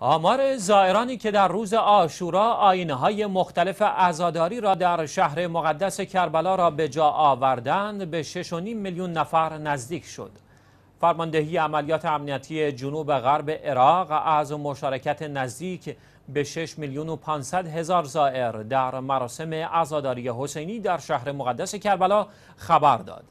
آمار زائرانی که در روز آشورا آینه های مختلف ازاداری را در شهر مقدس کربلا را به جا آوردند به 6.5 میلیون نفر نزدیک شد. فرماندهی عملیات امنیتی جنوب غرب عراق از مشارکت نزدیک به 6 میلیون و 500 هزار زائر در مراسم ازاداری حسینی در شهر مقدس کربلا خبر داد.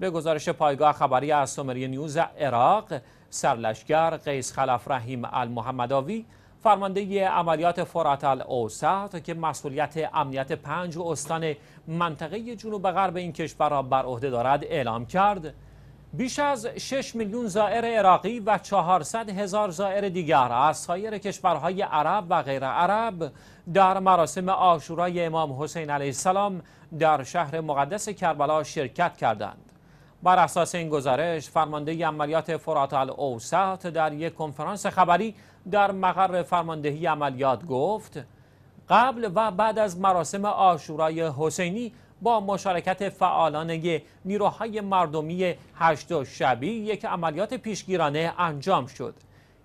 به گزارش پایگاه خبری از سومری نیوز عراق سرلشکر قیس خلف رحیم المحمداوی فرمانده عملیات فرات الاوسط که مسئولیت امنیت پنج استان منطقه جنوب غرب این کشور را بر عهده دارد اعلام کرد بیش از 6 میلیون زائر عراقی و 400 هزار زائر دیگر از سایر کشورهای عرب و غیر عرب در مراسم آشورای امام حسین علیه السلام در شهر مقدس کربلا شرکت کردند. بر اساس این گزارش فرماندهی عملیات فرات الاوسط در یک کنفرانس خبری در مقر فرماندهی عملیات گفت قبل و بعد از مراسم آشورای حسینی با مشارکت فعالان نیروهای مردمی هشت شبی یک عملیات پیشگیرانه انجام شد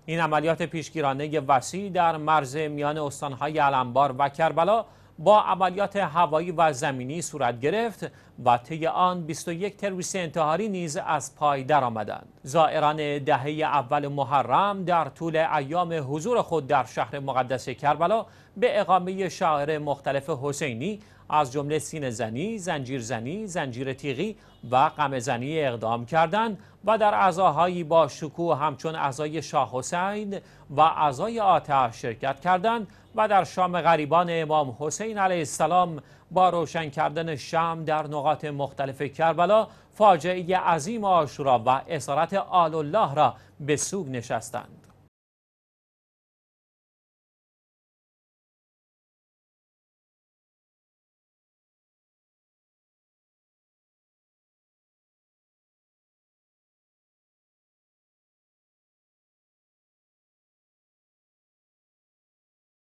این عملیات پیشگیرانه وسیع در مرز میان استانهای علمبار و کربلا با عملیات هوایی و زمینی صورت گرفت و طی آن 21 تروریست انتحاری نیز از پای درآمدند. زائران دهه اول محرم در طول ایام حضور خود در شهر مقدس کربلا به اقامه شاعر مختلف حسینی از جمله سینه زنی، زنجیر زنی، زنجیر تیغی و قمه زنی اقدام کردند و در اعضاهایی با شکوه همچون اعضای شاه حسین و اعضای آتش شرکت کردند و در شام غریبان امام حسین علیه السلام با روشن کردن شام در نقاط مختلف کربلا فاجعه عظیم آشورا و اسارت آل الله را به سوگ نشستند.